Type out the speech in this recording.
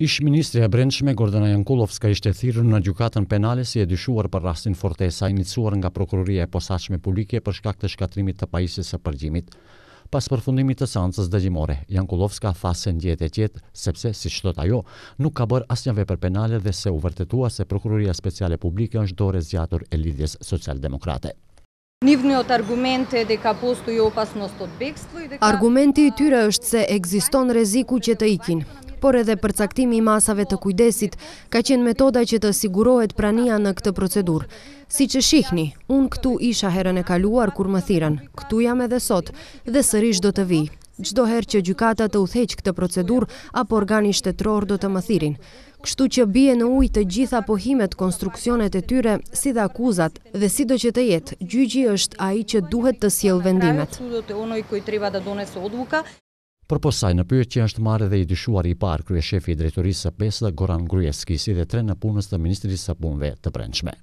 Ish ministri e Brendshme Gordana Jankulovska ishte thirrur në gjykatën penale si e dyshuar për rastin fortesa iniciuar nga prokuroria e posaçme publike për shkak të shkatrimit të pajisjes së përgjimit. Pas përfundimit të seancës dëgjimore, Jankulovska tha se ndjehet e qetë sepse si thot ajo, nuk ka bërë asnjë vepër penale dhe se u vërtetua se prokuroria speciale publike është dorë zgjatur e lidhjes socialdemokrate. Jo Argumenti i tyre është se egziston reziku që të ikin por edhe përcaktimi i masave të kujdesit, ka qenë metoda që të sigurohet prania në këtë procedur. Si që shihni, unë këtu isha herën e kaluar kur më thiren, këtu jam edhe sot, dhe sërish do të vi. Gjdo herë që gjykata të utheq këtë procedur, apo organi shtetror do të më thirin. Kështu që bie në ujtë të gjitha pohimet konstruksionet e tyre, si dhe akuzat, dhe si do që të jetë, gjyqi është aji që duhet të siel vendimet. Për posaj në pyrë që është marrë dhe i dyshuar i parë, krye shefi i drejtorisë së pesë dhe Goran Grujeski, si dhe tre në punës të Ministrisë së punëve të brendshme.